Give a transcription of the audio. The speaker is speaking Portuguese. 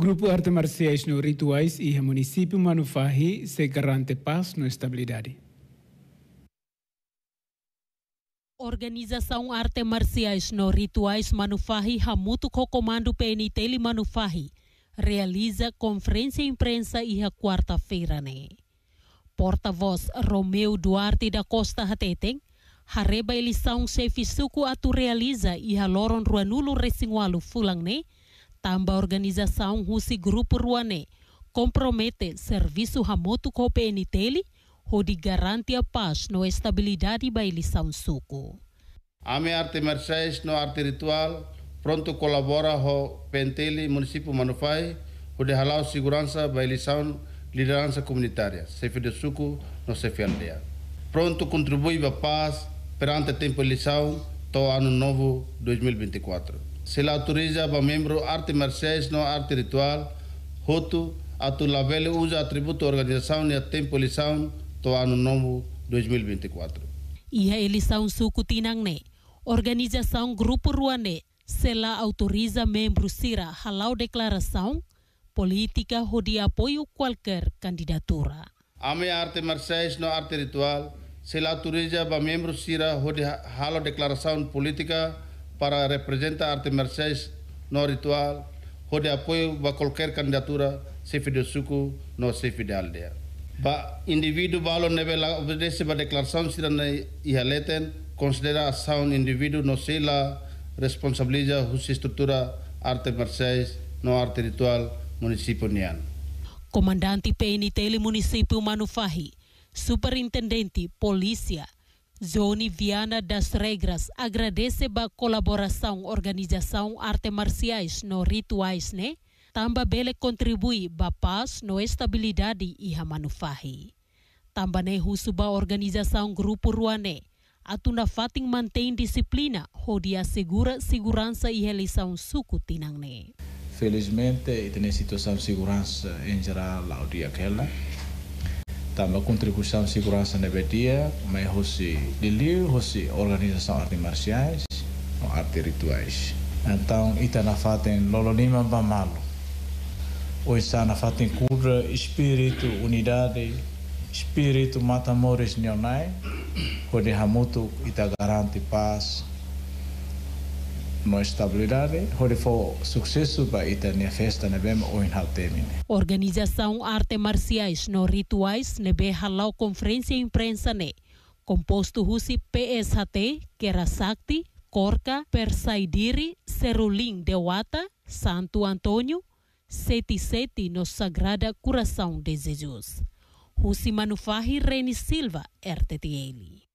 Grupo Arte Marciais no Rituais e município Manufahi se garante paz na estabilidade. Organização Arte Marciais no Rituais Manufahi Hamutu com comando PNT Manufahi realiza conferência imprensa e a quarta-feira. Né? Porta-voz Romeu Duarte da Costa Hatetem hareba eleição chefe suco atu realiza e a loron ruanulo resingualo fulang né? Tamba a organização Russi Grupo Ruané compromete serviço ramoto com o PNTL, onde garante a paz no estabilidade da eleição suco. Ame arte mercedes no arte ritual, pronto colabora com PNTL município Manufai, onde halau segurança da eleição liderança comunitária, chefe de suco no chefe aldeia. Pronto contribui para a paz perante a tempo eleição do ano novo 2024. se autoriza para membro arte marciais no arte ritual, hotu atu tu labelo usa atributo organização e a tempolização do novo 2024. Iha Elisaun suku suco tinangne, organização Grupo Ruane, se autoriza membro Sira halau declaração politika hodi de kualker kandidatura. Ame arte marciais no arte ritual, se autoriza para membro Sira halau declaração politika para representar arte Mercedes no ritual, o de apoio a qualquer candidatura, chefe de suco, no chefe de aldeia. Ba indivíduo balo neve la obedece ba declaração cidadã ihaleten, considera ação indivíduo no sei la responsabiliza husi estrutura arte Mercedes, no arte ritual município nian. Comandante PNTL Municipio Manufahi, Superintendente Polícia, Zoni Viana das Regras agradece a colaboração Organização Arte Marciais no Rituais, né? Tamba Bele contribui para paz, no estabilidade e a manufahi. Tamba ne né husuba Organização Grupo Ruané. Atuna Fatin mantém disciplina, rodia segura segurança e eleição suco tinang Felizmente, tem situação de segurança em geral, lá o dia aquela tambah tá, contribuição segurança na Bedia, mas hoje de liu, hoje organização artes marciais, artes rituais. Então, ita na fatem lima bamalo. Hoje está na fatem cura, espírito, unidade, espírito mata mores neonai, quando hamutu ita garante paz, no estabilidade, onde for sucesso para a festa na bem ou em Organização Arte Marciais no Rituais na né? halau conferência imprensa ne. Né? Composto Rusi PSHT, Kerasakti, Korka, Persaidiri, Cerulim Wata, Santo Antônio, Sete Sete no Sagrada Coração de Jesus. Rusi Manufahi Reni Silva, RTTL.